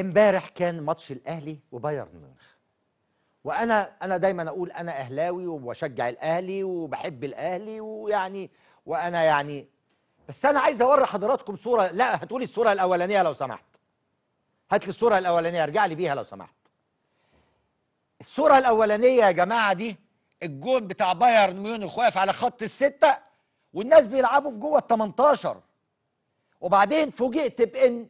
امبارح كان ماتش الاهلي وبايرن ميونخ وانا انا دايما اقول انا اهلاوي وبشجع الاهلي وبحب الاهلي ويعني وانا يعني بس انا عايز اوري حضراتكم صوره لا هتقولي الصوره الاولانيه لو سمحت هات لي الصوره الاولانيه ارجع لي بيها لو سمحت الصوره الاولانيه يا جماعه دي الجون بتاع بايرن ميونخ واقف على خط السته والناس بيلعبوا في جوه ال 18 وبعدين فوجئت بان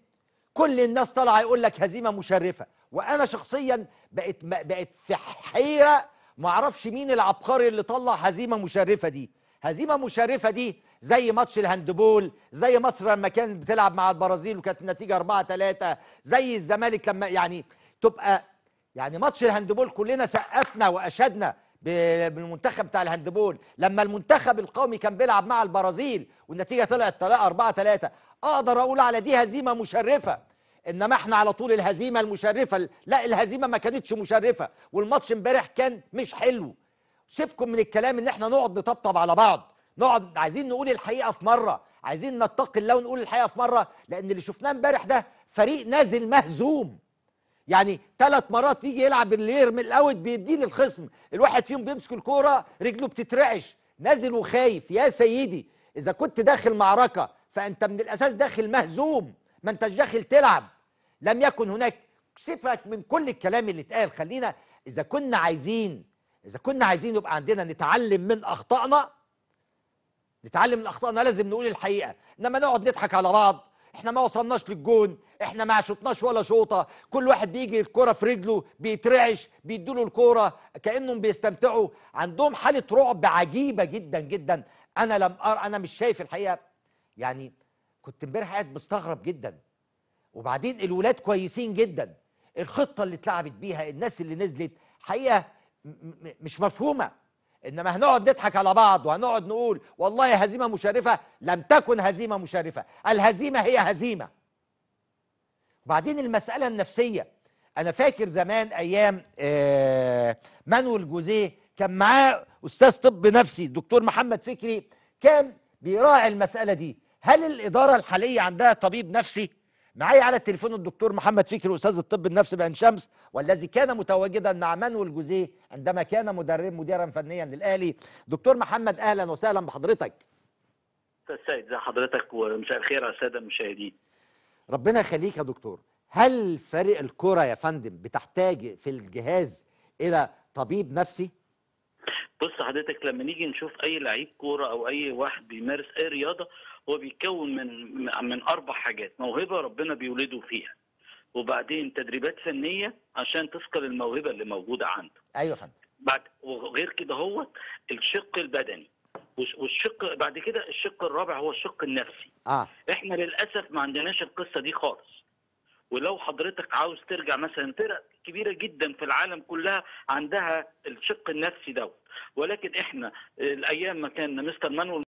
كل الناس طالعه يقول لك هزيمه مشرفه وانا شخصيا بقت بقت في حيره ما اعرفش مين العبقري اللي طلع هزيمه مشرفه دي هزيمه مشرفه دي زي ماتش الهاندبول زي مصر لما كانت بتلعب مع البرازيل وكانت النتيجه 4 3 زي الزمالك لما يعني تبقى يعني ماتش الهاندبول كلنا سقفنا واشدنا بالمنتخب بتاع الهاندبول لما المنتخب القومي كان بيلعب مع البرازيل والنتيجه طلعت 4 3 اقدر اقول على دي هزيمه مشرفه انما احنا على طول الهزيمه المشرفه لا الهزيمه ما كانتش مشرفه والماتش امبارح كان مش حلو سيبكم من الكلام ان احنا نقعد نطبطب على بعض نقعد عايزين نقول الحقيقه في مره عايزين نتقي الله ونقول الحقيقه في مره لان اللي شفناه امبارح ده فريق نازل مهزوم يعني ثلاث مرات يجي يلعب اللي من الاوت بيديه للخصم الواحد فيهم بيمسك الكوره رجله بتترعش نازل وخايف يا سيدي اذا كنت داخل معركه فانت من الاساس داخل مهزوم ما انتش داخل تلعب لم يكن هناك سفك من كل الكلام اللي اتقال خلينا اذا كنا عايزين اذا كنا عايزين يبقى عندنا نتعلم من اخطائنا نتعلم من اخطائنا لازم نقول الحقيقه انما نقعد نضحك على بعض احنا ما وصلناش للجون احنا ما شطناش ولا شوطه كل واحد بيجي الكره في رجله بيترعش بيدوله الكوره كانهم بيستمتعوا عندهم حاله رعب عجيبه جدا جدا انا لم أر انا مش شايف الحقيقه يعني كنت امبارح قاعد مستغرب جدا وبعدين الولاد كويسين جدا الخطه اللي اتلعبت بيها الناس اللي نزلت حقيقه مش مفهومه انما هنقعد نضحك على بعض وهنقعد نقول والله هزيمه مشرفه لم تكن هزيمه مشرفه الهزيمه هي هزيمه بعدين المسألة النفسية أنا فاكر زمان أيام آه، مانويل جوزيه كان معاه أستاذ طب نفسي الدكتور محمد فكري كان بيراعي المسألة دي هل الإدارة الحالية عندها طبيب نفسي؟ معايا على التليفون الدكتور محمد فكري أستاذ الطب النفسي بعين شمس والذي كان متواجدا مع مانويل جوزيه عندما كان مدرب مديرا فنيا للأهلي دكتور محمد أهلا وسهلا بحضرتك السيد زي حضرتك ومساء الخير على الساده المشاهدين ربنا يخليك يا دكتور هل فريق الكرة يا فندم بتحتاج في الجهاز إلى طبيب نفسي؟ بص حضرتك لما نيجي نشوف أي لعيب كورة أو أي واحد بيمارس أي رياضة هو بيتكون من من أربع حاجات موهبة ربنا بيولده فيها وبعدين تدريبات فنية عشان تثقل الموهبة اللي موجودة عنده أيوة فندم بعد وغير كده هو الشق البدني والشق بعد كده الشق الرابع هو الشق النفسي آه. احنا للاسف ما عندناش القصه دي خالص ولو حضرتك عاوز ترجع مثلا فرق كبيره جدا في العالم كلها عندها الشق النفسي دوت ولكن احنا الايام ما كان مستر مانويل